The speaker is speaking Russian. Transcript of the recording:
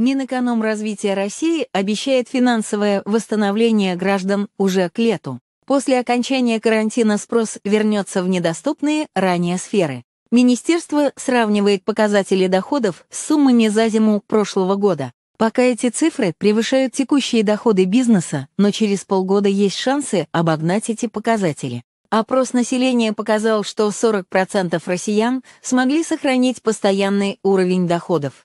Минэкономразвития России обещает финансовое восстановление граждан уже к лету. После окончания карантина спрос вернется в недоступные ранее сферы. Министерство сравнивает показатели доходов с суммами за зиму прошлого года. Пока эти цифры превышают текущие доходы бизнеса, но через полгода есть шансы обогнать эти показатели. Опрос населения показал, что 40% россиян смогли сохранить постоянный уровень доходов.